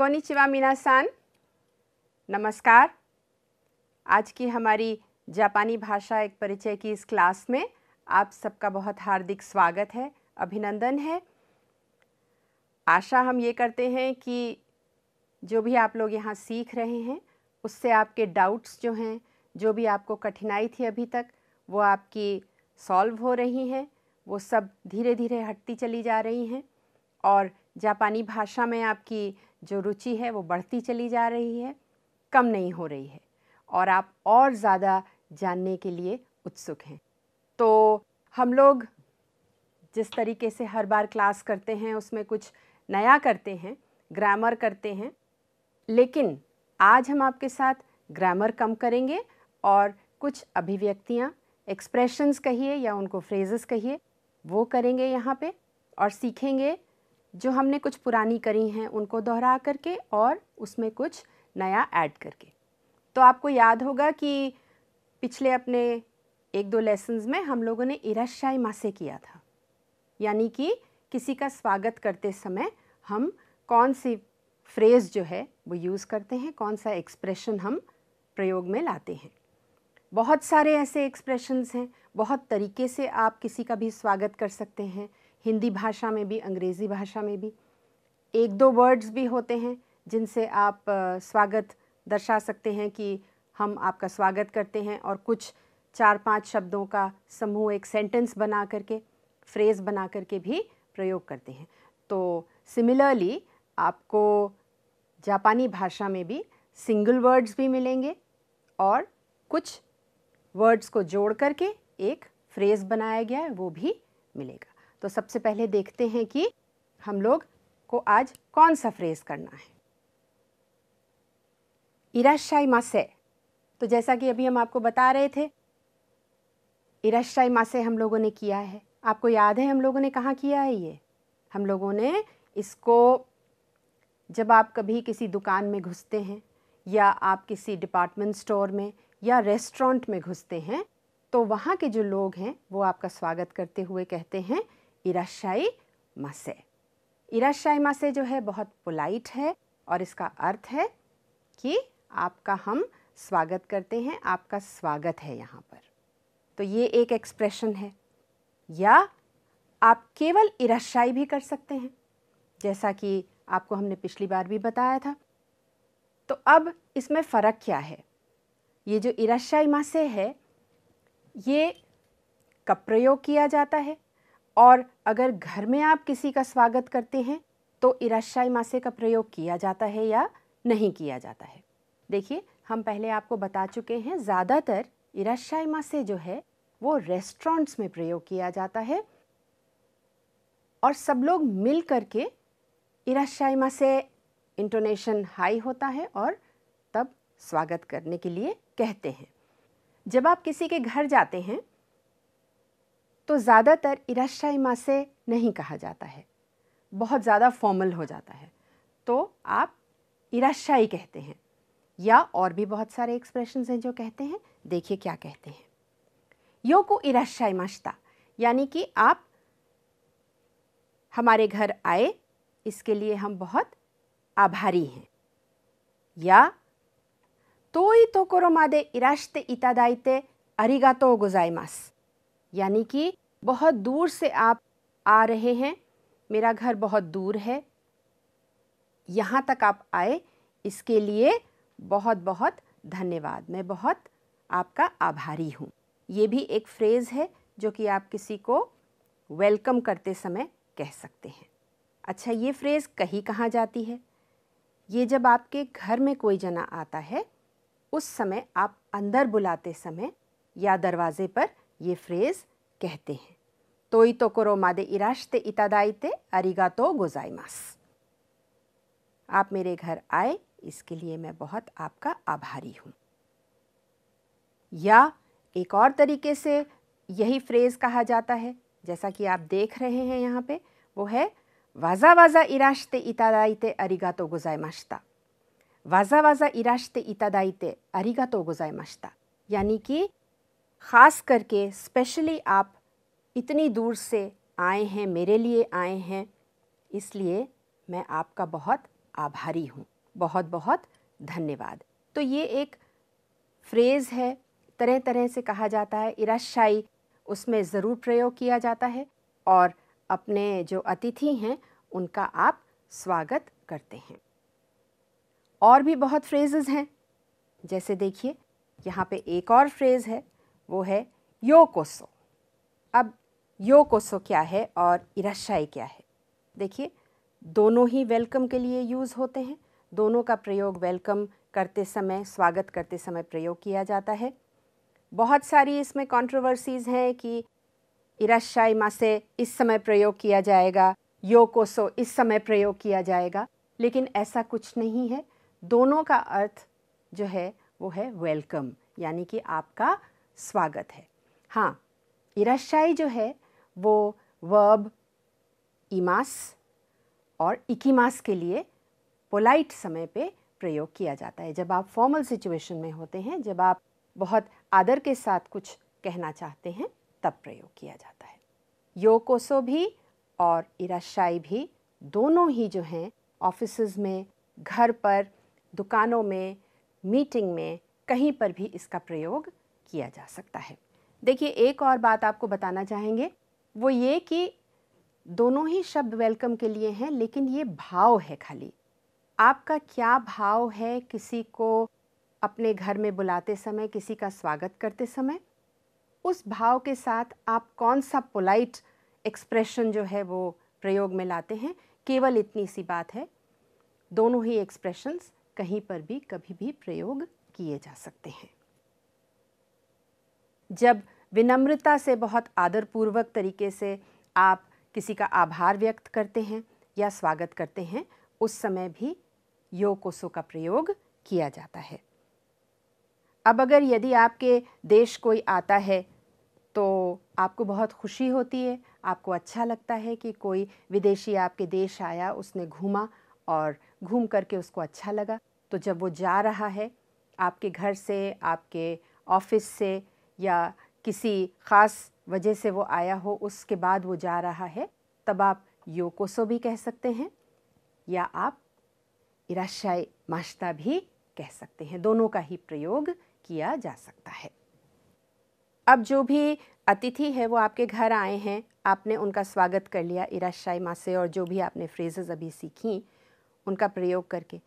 konnichiwa मीनासान नमस्कार आज की हमारी जापानी भाषा एक परिचय की इस क्लास में आप सबका बहुत हार्दिक स्वागत है अभिनंदन है आशा हम ये करते हैं कि जो भी आप लोग यहाँ सीख रहे हैं उससे आपके डाउट्स जो हैं जो भी आपको कठिनाई थी अभी तक वो आपकी सॉल्व हो रही हैं वो सब धीरे धीरे हटती चली जा रही हैं और जापानी भाषा में आपकी जो रुचि है वो बढ़ती चली जा रही है कम नहीं हो रही है और आप और ज़्यादा जानने के लिए उत्सुक हैं तो हम लोग जिस तरीके से हर बार क्लास करते हैं उसमें कुछ नया करते हैं ग्रामर करते हैं लेकिन आज हम आपके साथ ग्रामर कम करेंगे और कुछ अभिव्यक्तियाँ एक्सप्रेशंस कहिए या उनको फ्रेजेस कहिए वो करेंगे यहाँ पे और सीखेंगे जो हमने कुछ पुरानी करी हैं उनको दोहरा करके और उसमें कुछ नया ऐड करके तो आपको याद होगा कि पिछले अपने एक दो लेसन्स में हम लोगों ने इराशाई मासे किया था यानी कि किसी का स्वागत करते समय हम कौन सी फ्रेज़ जो है वो यूज़ करते हैं कौन सा एक्सप्रेशन हम प्रयोग में लाते हैं बहुत सारे ऐसे एक्सप्रेशंस हैं बहुत तरीके से आप किसी का भी स्वागत कर सकते हैं हिंदी भाषा में भी अंग्रेज़ी भाषा में भी एक दो वर्ड्स भी होते हैं जिनसे आप स्वागत दर्शा सकते हैं कि हम आपका स्वागत करते हैं और कुछ चार पांच शब्दों का समूह एक सेंटेंस बना करके फ्रेज़ बना करके भी प्रयोग करते हैं तो सिमिलरली आपको जापानी भाषा में भी सिंगल वर्ड्स भी मिलेंगे और कुछ वर्ड्स को जोड़ करके एक फ्रेज़ बनाया गया है वो भी मिलेगा तो सबसे पहले देखते हैं कि हम लोग को आज कौन सा फ्रेज करना है इराशाई मासे तो जैसा कि अभी हम आपको बता रहे थे इराशाई मासे हम लोगों ने किया है आपको याद है हम लोगों ने कहाँ किया है ये हम लोगों ने इसको जब आप कभी किसी दुकान में घुसते हैं या आप किसी डिपार्टमेंट स्टोर में या रेस्टोरेंट में घुसते हैं तो वहाँ के जो लोग हैं वो आपका स्वागत करते हुए कहते हैं इराशाई मसे इराशाई मसे जो है बहुत पोलाइट है और इसका अर्थ है कि आपका हम स्वागत करते हैं आपका स्वागत है यहाँ पर तो ये एक एक्सप्रेशन है या आप केवल इराशाई भी कर सकते हैं जैसा कि आपको हमने पिछली बार भी बताया था तो अब इसमें फ़र्क क्या है ये जो इराशाई मासे है ये कब प्रयोग किया जाता है और अगर घर में आप किसी का स्वागत करते हैं तो इराशाई मासे का प्रयोग किया जाता है या नहीं किया जाता है देखिए हम पहले आपको बता चुके हैं ज़्यादातर इराशाई मासे जो है वो रेस्टोरेंट्स में प्रयोग किया जाता है और सब लोग मिल करके इराशाई मासे इंटोनेशन हाई होता है और तब स्वागत करने के लिए कहते हैं जब आप किसी के घर जाते हैं तो ज़्यादातर इराशाई से नहीं कहा जाता है बहुत ज़्यादा फॉर्मल हो जाता है तो आप इराशाई कहते हैं या और भी बहुत सारे एक्सप्रेशन हैं जो कहते हैं देखिए क्या कहते हैं यो को इराशाई माश्ता यानी कि आप हमारे घर आए इसके लिए हम बहुत आभारी हैं या तो ही तो कोरोमादे इराशते इतादाइते अरिगातो गुजाइमास यानी कि बहुत दूर से आप आ रहे हैं मेरा घर बहुत दूर है यहाँ तक आप आए इसके लिए बहुत बहुत धन्यवाद मैं बहुत आपका आभारी हूँ ये भी एक फ्रेज़ है जो कि आप किसी को वेलकम करते समय कह सकते हैं अच्छा ये फ्रेज़ कहीं कहाँ जाती है ये जब आपके घर में कोई जना आता है उस समय आप अंदर बुलाते समय या दरवाजे पर ये फ्रेज़ कहते हैं तोई तो करो मादे इराशते इतादाइते अरिगा तो गोजाइमास आप मेरे घर आए इसके लिए मैं बहुत आपका आभारी हूँ या एक और तरीके से यही फ्रेज़ कहा जाता है जैसा कि आप देख रहे हैं यहाँ पे वो है वाजा वाजा इराशते इतादाइते अरिगा तो गोजाइमाश्ता वाजा वाजा इराशते इतादाइते अरिगा तो गोजाइमाश्ता यानी कि ख़ास करके स्पेशली आप इतनी दूर से आए हैं मेरे लिए आए हैं इसलिए मैं आपका बहुत आभारी हूँ बहुत बहुत धन्यवाद तो ये एक फ्रेज़ है तरह तरह से कहा जाता है इराशाई उसमें ज़रूर प्रयोग किया जाता है और अपने जो अतिथि हैं उनका आप स्वागत करते हैं और भी बहुत फ्रेजेस हैं जैसे देखिए यहाँ पे एक और फ्रेज़ है वो है योकोसो अब योकोसो क्या है और इराशाई क्या है देखिए दोनों ही वेलकम के लिए यूज़ होते हैं दोनों का प्रयोग वेलकम करते समय स्वागत करते समय प्रयोग किया जाता है बहुत सारी इसमें कंट्रोवर्सीज़ हैं कि इराशाई मासे इस समय प्रयोग किया जाएगा योकोसो इस समय प्रयोग किया जाएगा लेकिन ऐसा कुछ नहीं है दोनों का अर्थ जो है वो है वेलकम यानी कि आपका स्वागत है हाँ इराशाई जो है वो वर्ब इमास और इकीमास के लिए पोलाइट समय पे प्रयोग किया जाता है जब आप फॉर्मल सिचुएशन में होते हैं जब आप बहुत आदर के साथ कुछ कहना चाहते हैं तब प्रयोग किया जाता है योकोसो भी और इराशाई भी दोनों ही जो हैं ऑफिस में घर पर दुकानों में मीटिंग में कहीं पर भी इसका प्रयोग किया जा सकता है देखिए एक और बात आपको बताना चाहेंगे वो ये कि दोनों ही शब्द वेलकम के लिए हैं लेकिन ये भाव है खाली आपका क्या भाव है किसी को अपने घर में बुलाते समय किसी का स्वागत करते समय उस भाव के साथ आप कौन सा पोलाइट एक्सप्रेशन जो है वो प्रयोग में लाते हैं केवल इतनी सी बात है दोनों ही एक्सप्रेशंस कहीं पर भी कभी भी प्रयोग किए जा सकते हैं जब विनम्रता से बहुत आदरपूर्वक तरीके से आप किसी का आभार व्यक्त करते हैं या स्वागत करते हैं उस समय भी यो कोसो का प्रयोग किया जाता है अब अगर यदि आपके देश कोई आता है तो आपको बहुत खुशी होती है आपको अच्छा लगता है कि कोई विदेशी आपके देश आया उसने घूमा और घूम करके उसको अच्छा लगा तो जब वो जा रहा है आपके घर से आपके ऑफिस से या किसी ख़ास वजह से वो आया हो उसके बाद वो जा रहा है तब आप योकोसो भी कह सकते हैं या आप इराशाई माश्ता भी कह सकते हैं दोनों का ही प्रयोग किया जा सकता है अब जो भी अतिथि है वो आपके घर आए हैं आपने उनका स्वागत कर लिया इराशाई माँ से और जो भी आपने फ्रेजेस अभी सीखी उनका प्रयोग करके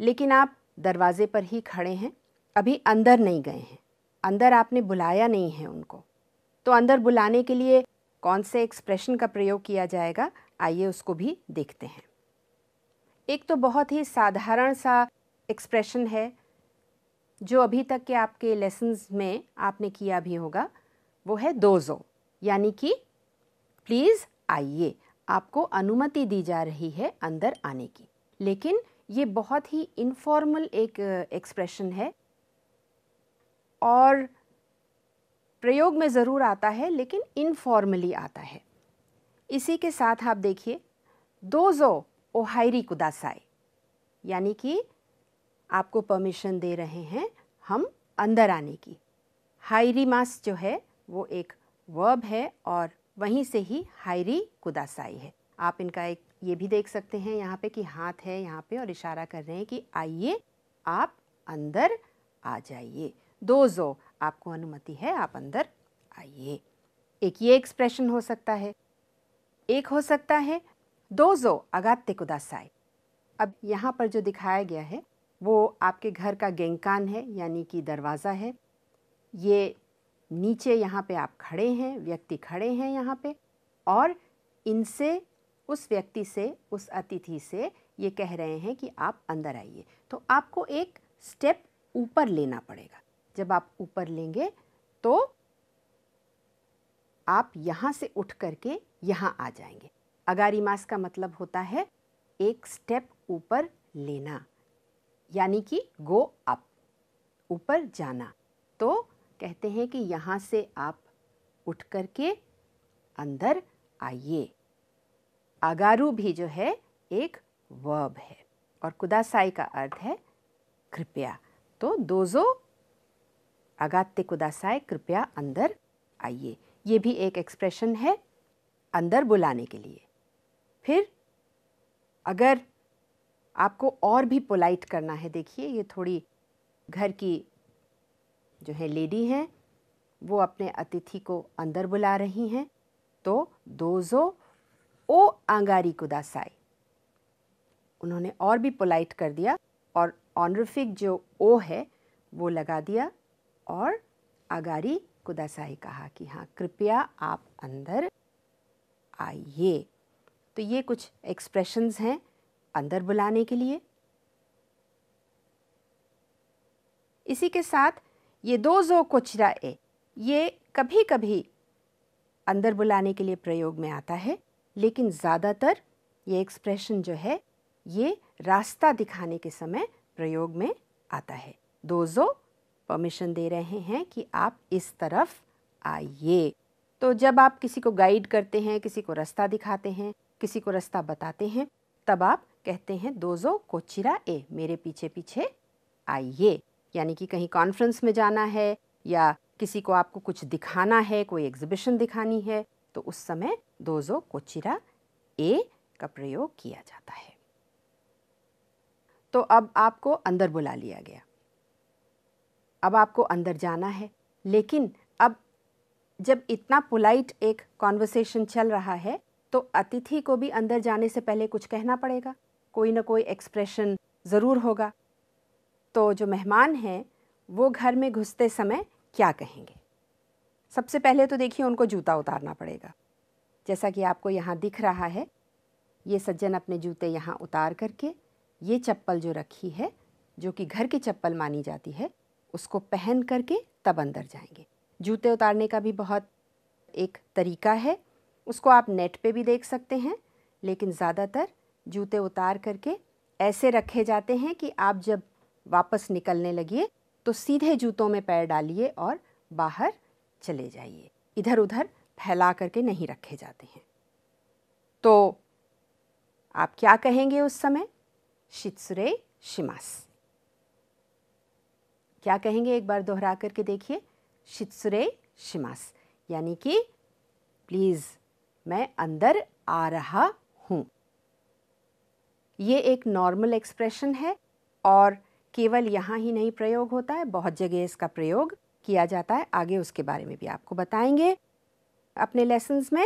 लेकिन आप दरवाज़े पर ही खड़े हैं अभी अंदर नहीं गए हैं अंदर आपने बुलाया नहीं है उनको तो अंदर बुलाने के लिए कौन से एक्सप्रेशन का प्रयोग किया जाएगा आइए उसको भी देखते हैं एक तो बहुत ही साधारण सा एक्सप्रेशन है जो अभी तक के आपके लेसन्स में आपने किया भी होगा वो है दोजो यानी कि प्लीज़ आइए आपको अनुमति दी जा रही है अंदर आने की लेकिन ये बहुत ही इनफॉर्मल एक एक्सप्रेशन है और प्रयोग में ज़रूर आता है लेकिन इनफॉर्मली आता है इसी के साथ आप देखिए दो जो ओहायरी कुदासाई यानी कि आपको परमिशन दे रहे हैं हम अंदर आने की हायरी मास जो है वो एक वर्ब है और वहीं से ही हायरी कुदासाई है आप इनका एक ये भी देख सकते हैं यहाँ पे कि हाथ है यहाँ पे और इशारा कर रहे हैं कि आइए आप अंदर आ जाइए दो जो आपको अनुमति है आप अंदर आइए एक ये एक्सप्रेशन हो सकता है एक हो सकता है दो जो अगात्य कुदासाई अब यहाँ पर जो दिखाया गया है वो आपके घर का गेंकान है यानी कि दरवाज़ा है ये नीचे यहाँ पे आप खड़े हैं व्यक्ति खड़े हैं यहाँ पे और इनसे उस व्यक्ति से उस अतिथि से ये कह रहे हैं कि आप अंदर आइए तो आपको एक स्टेप ऊपर लेना पड़ेगा जब आप ऊपर लेंगे तो आप यहाँ से उठ करके यहाँ आ जाएंगे अगारी मास का मतलब होता है एक स्टेप ऊपर लेना यानी कि गो अप ऊपर जाना तो कहते हैं कि यहाँ से आप उठ करके अंदर आइए अगारू भी जो है एक वर्ब है और कुदासाई का अर्थ है कृपया तो दोजो अगात्य कुदासाय कृपया अंदर आइए ये भी एक एक्सप्रेशन है अंदर बुलाने के लिए फिर अगर आपको और भी पोलाइट करना है देखिए ये थोड़ी घर की जो है लेडी हैं वो अपने अतिथि को अंदर बुला रही हैं तो दोजो ओ आंगारी कुदासाई उन्होंने और भी पोलाइट कर दिया और ऑनरफिक जो ओ है वो लगा दिया और आगारी कुदासाई कहा कि हाँ कृपया आप अंदर आइए तो ये कुछ एक्सप्रेशंस हैं अंदर बुलाने के लिए इसी के साथ ये दो जो कोचरा ए ये कभी कभी अंदर बुलाने के लिए प्रयोग में आता है लेकिन ज़्यादातर ये एक्सप्रेशन जो है ये रास्ता दिखाने के समय प्रयोग में आता है दो जो परमिशन दे रहे हैं कि आप इस तरफ आइए तो जब आप किसी को गाइड करते हैं किसी को रास्ता दिखाते हैं किसी को रास्ता बताते हैं तब आप कहते हैं दोजो कोचिरा ए मेरे पीछे पीछे आइए यानी कि कहीं कॉन्फ्रेंस में जाना है या किसी को आपको कुछ दिखाना है कोई एग्जिबिशन दिखानी है तो उस समय दोजो कोचिरा ए का प्रयोग किया जाता है तो अब आपको अंदर बुला लिया गया अब आपको अंदर जाना है लेकिन अब जब इतना पोलाइट एक कॉन्वर्सेशन चल रहा है तो अतिथि को भी अंदर जाने से पहले कुछ कहना पड़ेगा कोई ना कोई एक्सप्रेशन ज़रूर होगा तो जो मेहमान हैं वो घर में घुसते समय क्या कहेंगे सबसे पहले तो देखिए उनको जूता उतारना पड़ेगा जैसा कि आपको यहाँ दिख रहा है ये सज्जन अपने जूते यहाँ उतार करके ये चप्पल जो रखी है जो कि घर की चप्पल मानी जाती है उसको पहन करके तब अंदर जाएंगे जूते उतारने का भी बहुत एक तरीका है उसको आप नेट पे भी देख सकते हैं लेकिन ज़्यादातर जूते उतार करके ऐसे रखे जाते हैं कि आप जब वापस निकलने लगिए तो सीधे जूतों में पैर डालिए और बाहर चले जाइए इधर उधर फैला करके नहीं रखे जाते हैं तो आप क्या कहेंगे उस समय शित्सुरे शिमास क्या कहेंगे एक बार दोहरा करके देखिए शित्सुरे शिमास यानी कि प्लीज़ मैं अंदर आ रहा हूँ ये एक नॉर्मल एक्सप्रेशन है और केवल यहाँ ही नहीं प्रयोग होता है बहुत जगह इसका प्रयोग किया जाता है आगे उसके बारे में भी आपको बताएंगे अपने लेसन्स में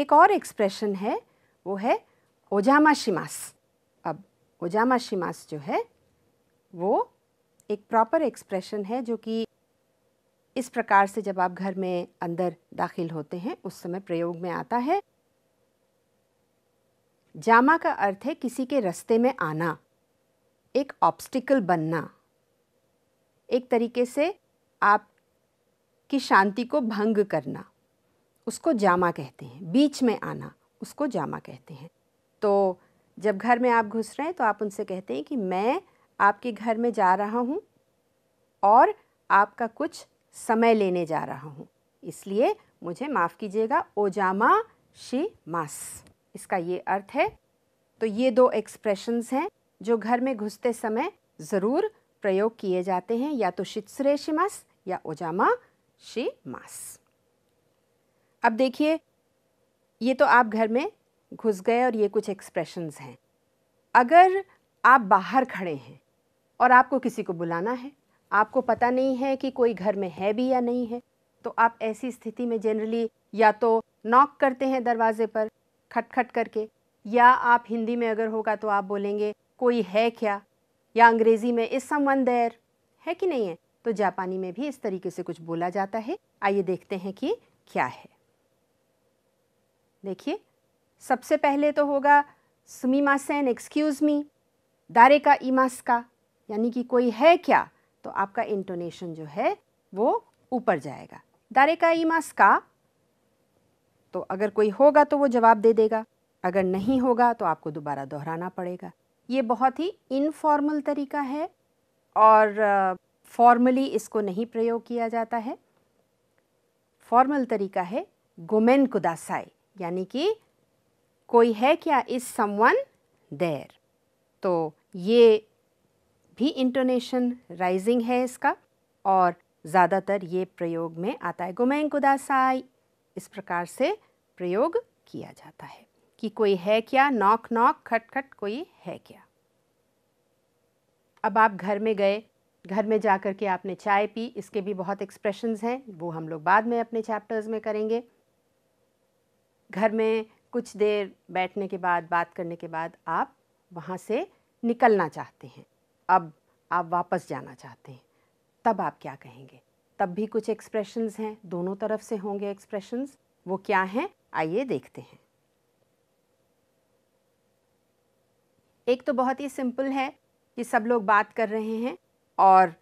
एक और एक्सप्रेशन है वो है ओजामा शिमास अब ओजामा शिमास जो है वो एक प्रॉपर एक्सप्रेशन है जो कि इस प्रकार से जब आप घर में अंदर दाखिल होते हैं उस समय प्रयोग में आता है जामा का अर्थ है किसी के रस्ते में आना एक ऑब्स्टिकल बनना एक तरीके से आप की शांति को भंग करना उसको जामा कहते हैं बीच में आना उसको जामा कहते हैं तो जब घर में आप घुस रहे हैं तो आप उनसे कहते हैं कि मैं आपके घर में जा रहा हूँ और आपका कुछ समय लेने जा रहा हूँ इसलिए मुझे माफ़ कीजिएगा ओजामा शी मास इसका ये अर्थ है तो ये दो एक्सप्रेशंस हैं जो घर में घुसते समय ज़रूर प्रयोग किए जाते हैं या तो शित्सुरे शिमास या ओजामा शी मास अब देखिए ये तो आप घर में घुस गए और ये कुछ एक्सप्रेशंस हैं अगर आप बाहर खड़े हैं और आपको किसी को बुलाना है आपको पता नहीं है कि कोई घर में है भी या नहीं है तो आप ऐसी स्थिति में जनरली या तो नॉक करते हैं दरवाजे पर खटखट करके या आप हिंदी में अगर होगा तो आप बोलेंगे कोई है क्या या अंग्रेज़ी में इस समवन देर है कि नहीं है तो जापानी में भी इस तरीके से कुछ बोला जाता है आइए देखते हैं कि क्या है देखिए सबसे पहले तो होगा सुमीमा सेन एक्सक्यूज़ मी दारे का इमास का यानी कि कोई है क्या तो आपका इंटोनेशन जो है वो ऊपर जाएगा दारे का इमास का तो अगर कोई होगा तो वो जवाब दे देगा अगर नहीं होगा तो आपको दोबारा दोहराना पड़ेगा ये बहुत ही इनफॉर्मल तरीका है और फॉर्मली इसको नहीं प्रयोग किया जाता है फॉर्मल तरीका है गोमेन कुदासाई यानी कि कोई है क्या इस समवन देर तो ये भी इंटोनेशन राइजिंग है इसका और ज़्यादातर ये प्रयोग में आता है गुमैंग कुदासाई इस प्रकार से प्रयोग किया जाता है कि कोई है क्या नॉक नॉक खट कोई है क्या अब आप घर में गए घर में जा कर के आपने चाय पी इसके भी बहुत एक्सप्रेशंस हैं वो हम लोग बाद में अपने चैप्टर्स में करेंगे घर में कुछ देर बैठने के बाद बात करने के बाद आप वहाँ से निकलना चाहते हैं अब आप वापस जाना चाहते हैं तब आप क्या कहेंगे तब भी कुछ एक्सप्रेशंस हैं दोनों तरफ से होंगे एक्सप्रेशंस वो क्या हैं आइए देखते हैं एक तो बहुत ही सिंपल है कि सब लोग बात कर रहे हैं और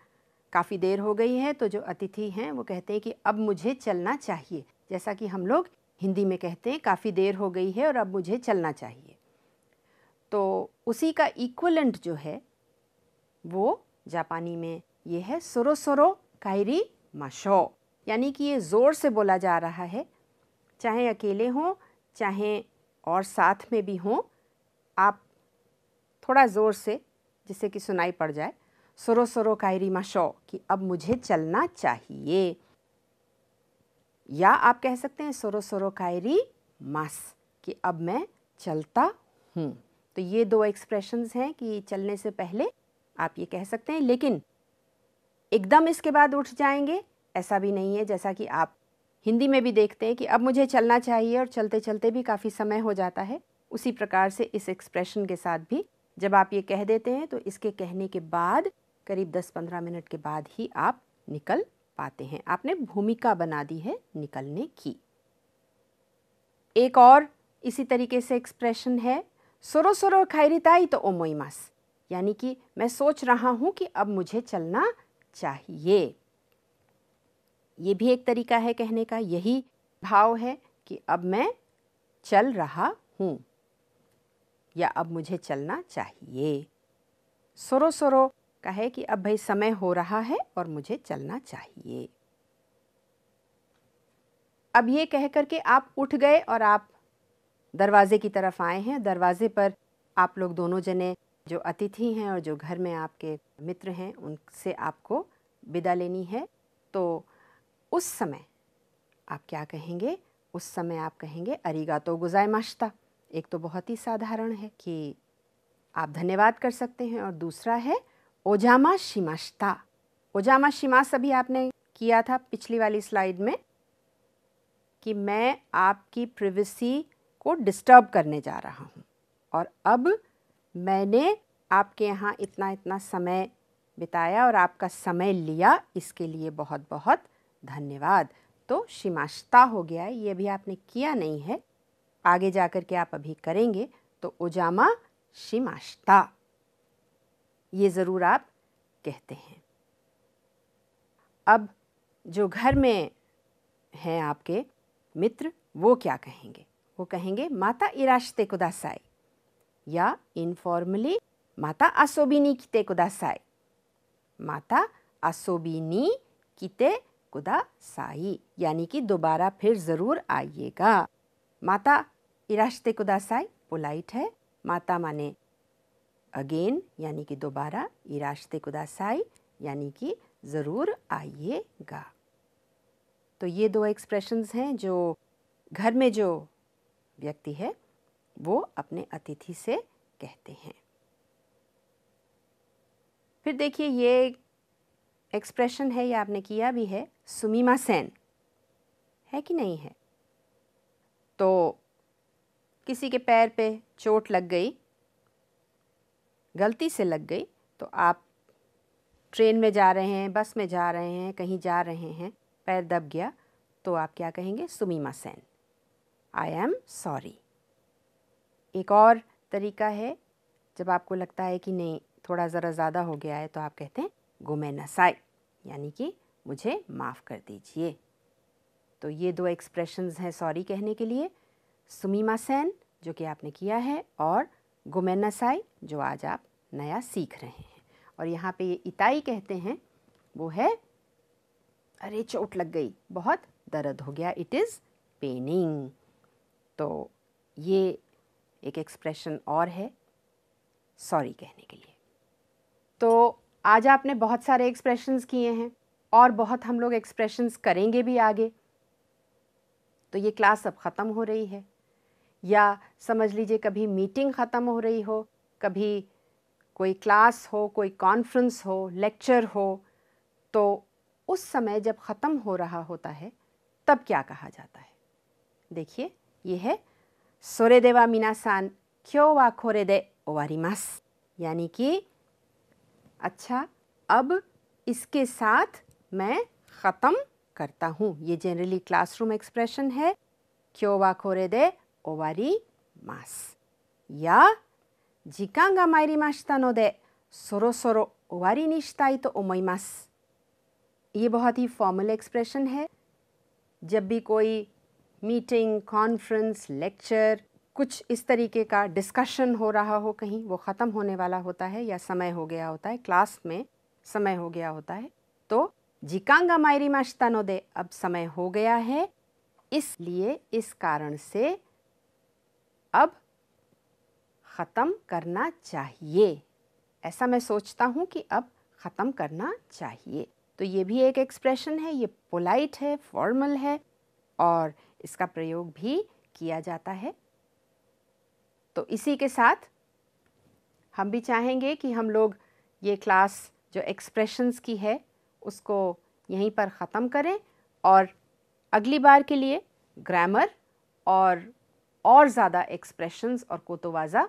काफ़ी देर हो गई है तो जो अतिथि हैं वो कहते हैं कि अब मुझे चलना चाहिए जैसा कि हम लोग हिंदी में कहते हैं काफ़ी देर हो गई है और अब मुझे चलना चाहिए तो उसी का इक्वलेंट जो है वो जापानी में ये है सोरो सोरो कायरी माशो यानी कि ये ज़ोर से बोला जा रहा है चाहे अकेले हों चाहे और साथ में भी हों आप थोड़ा ज़ोर से जिससे कि सुनाई पड़ जाए सोरो सोरो कायरी माशो कि अब मुझे चलना चाहिए या आप कह सकते हैं सोरो सोरो कायरी मास कि अब मैं चलता हूँ तो ये दो एक्सप्रेशंस हैं कि चलने से पहले आप ये कह सकते हैं लेकिन एकदम इसके बाद उठ जाएंगे ऐसा भी नहीं है जैसा कि आप हिंदी में भी देखते हैं कि अब मुझे चलना चाहिए और चलते चलते भी काफ़ी समय हो जाता है उसी प्रकार से इस एक्सप्रेशन के साथ भी जब आप ये कह देते हैं तो इसके कहने के बाद करीब 10-15 मिनट के बाद ही आप निकल पाते हैं आपने भूमिका बना दी है निकलने की एक और इसी तरीके से एक्सप्रेशन है सोरो सोरो खैरिताई तो ओमोईमास यानी कि मैं सोच रहा हूँ कि अब मुझे चलना चाहिए ये भी एक तरीका है कहने का यही भाव है कि अब मैं चल रहा हूँ या अब मुझे चलना चाहिए सोरो सोरो कहे कि अब भाई समय हो रहा है और मुझे चलना चाहिए अब ये कह कर के आप उठ गए और आप दरवाजे की तरफ आए हैं दरवाजे पर आप लोग दोनों जने जो अतिथि हैं और जो घर में आपके मित्र हैं उनसे आपको विदा लेनी है तो उस समय आप क्या कहेंगे उस समय आप कहेंगे अरीगा तो गुजाय माश्ता एक तो बहुत ही साधारण है कि आप धन्यवाद कर सकते हैं और दूसरा है ओजामा शिमाश्ता ओजामा शिमास अभी आपने किया था पिछली वाली स्लाइड में कि मैं आपकी प्रिवेसी को डिस्टर्ब करने जा रहा हूँ और अब मैंने आपके यहाँ इतना इतना समय बिताया और आपका समय लिया इसके लिए बहुत बहुत धन्यवाद तो शिमाश्ता हो गया है ये अभी आपने किया नहीं है आगे जा कर के आप अभी करेंगे तो उजामा शिमाश्ता ये ज़रूर आप कहते हैं अब जो घर में हैं आपके मित्र वो क्या कहेंगे वो कहेंगे माता इराशते कुदासाई या इनफॉर्मली माता माता किते や साई यानी कि दोबारा फिर ज़रूर आइएगा माता इराशते कुदासाई पोलाइट है माता माने अगेन यानी कि दोबारा इराशते कुदासाई यानी कि ज़रूर आइएगा तो ये दो एक्सप्रेशंस हैं जो घर में जो व्यक्ति है वो अपने अतिथि से कहते हैं फिर देखिए ये एक्सप्रेशन है या आपने किया भी है सुमीमा सेन है कि नहीं है तो किसी के पैर पे चोट लग गई गलती से लग गई तो आप ट्रेन में जा रहे हैं बस में जा रहे हैं कहीं जा रहे हैं पैर दब गया तो आप क्या कहेंगे सुमीमा सेन आई एम सॉरी एक और तरीका है जब आपको लगता है कि नहीं थोड़ा ज़रा ज़्यादा हो गया है तो आप कहते हैं गुमे नसाई यानी कि मुझे माफ़ कर दीजिए तो ये दो एक्सप्रेशंस हैं सॉरी कहने के लिए सुमीमा सैन जो कि आपने किया है और गुमे नसाई जो आज आप नया सीख रहे हैं और यहाँ पे ये इताई कहते हैं वो है अरे चोट लग गई बहुत दर्द हो गया इट इज़ पेनिंग तो ये एक एक्सप्रेशन और है सॉरी कहने के लिए तो आज आपने बहुत सारे एक्सप्रेशंस किए हैं और बहुत हम लोग एक्सप्रेशंस करेंगे भी आगे तो ये क्लास अब ख़त्म हो रही है या समझ लीजिए कभी मीटिंग ख़त्म हो रही हो कभी कोई क्लास हो कोई कॉन्फ्रेंस हो लेक्चर हो तो उस समय जब ख़त्म हो रहा होता है तब क्या कहा जाता है देखिए ये है それでは皆さん、今日はこれで終わります。यानी कि अच्छा अब इसके साथ मैं ख़त्म करता हूँ ये जनरली क्लासरूम एक्सप्रेशन है क्यों वा खोरे दे ओवारी मास या 時間が参りましたのでそろそろ終わりにしたいと思います。ये बहुत ही फॉर्मल एक्सप्रेशन है जब भी कोई मीटिंग कॉन्फ्रेंस लेक्चर कुछ इस तरीके का डिस्कशन हो रहा हो कहीं वो ख़त्म होने वाला होता है या समय हो गया होता है क्लास में समय हो गया होता है तो जिकांगा मायरी माश्ता नो दे अब समय हो गया है इसलिए इस कारण से अब ख़त्म करना चाहिए ऐसा मैं सोचता हूँ कि अब ख़त्म करना चाहिए तो ये भी एक एक्सप्रेशन है ये पोलाइट है फॉर्मल है और इसका प्रयोग भी किया जाता है तो इसी के साथ हम भी चाहेंगे कि हम लोग ये क्लास जो एक्सप्रेशंस की है उसको यहीं पर ख़त्म करें और अगली बार के लिए ग्रामर और और ज़्यादा एक्सप्रेशंस और कोतोवाज़ा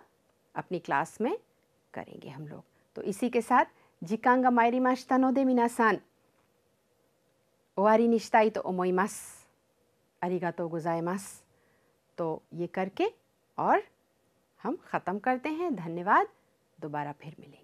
अपनी क्लास में करेंगे हम लोग तो इसी के साथ जिकांगा मायरी माश्ता नो दे मिनासान ओवारी निश्ताई तो ओमोई मास अरिगातो गुजाइमास तो ये करके और हम ख़त्म करते हैं धन्यवाद दोबारा फिर मिलेंगे